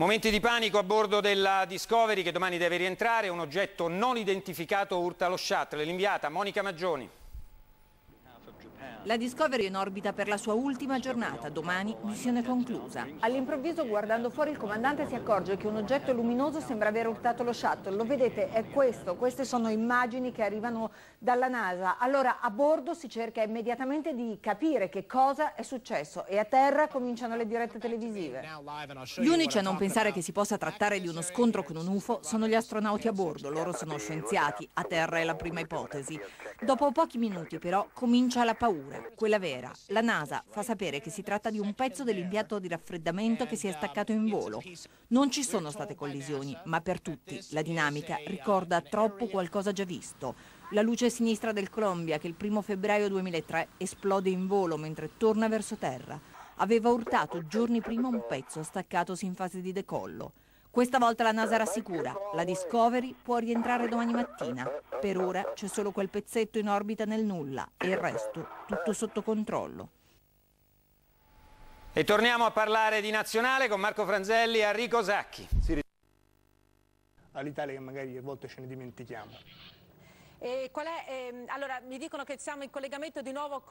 Momenti di panico a bordo della Discovery che domani deve rientrare, un oggetto non identificato urta lo shuttle, l'inviata Monica Maggioni. Eh. La Discovery è in orbita per la sua ultima giornata, domani missione conclusa. All'improvviso guardando fuori il comandante si accorge che un oggetto luminoso sembra aver urtato lo shuttle. Lo vedete, è questo, queste sono immagini che arrivano dalla NASA. Allora a bordo si cerca immediatamente di capire che cosa è successo e a terra cominciano le dirette televisive. Gli unici a non pensare che si possa trattare di uno scontro con un UFO sono gli astronauti a bordo, loro sono scienziati, a terra è la prima ipotesi. Dopo pochi minuti però comincia la paura paura, quella vera. La NASA fa sapere che si tratta di un pezzo dell'impianto di raffreddamento che si è staccato in volo. Non ci sono state collisioni, ma per tutti la dinamica ricorda troppo qualcosa già visto. La luce sinistra del Colombia che il 1 febbraio 2003 esplode in volo mentre torna verso terra. Aveva urtato giorni prima un pezzo staccatosi in fase di decollo. Questa volta la NASA rassicura, la Discovery può rientrare domani mattina. Per ora c'è solo quel pezzetto in orbita nel nulla e il resto tutto sotto controllo. E torniamo a parlare di nazionale con Marco Franzelli e Enrico Sacchi. All'Italia che magari a volte ce ne dimentichiamo. E qual è, ehm, allora mi dicono che siamo in collegamento di nuovo con...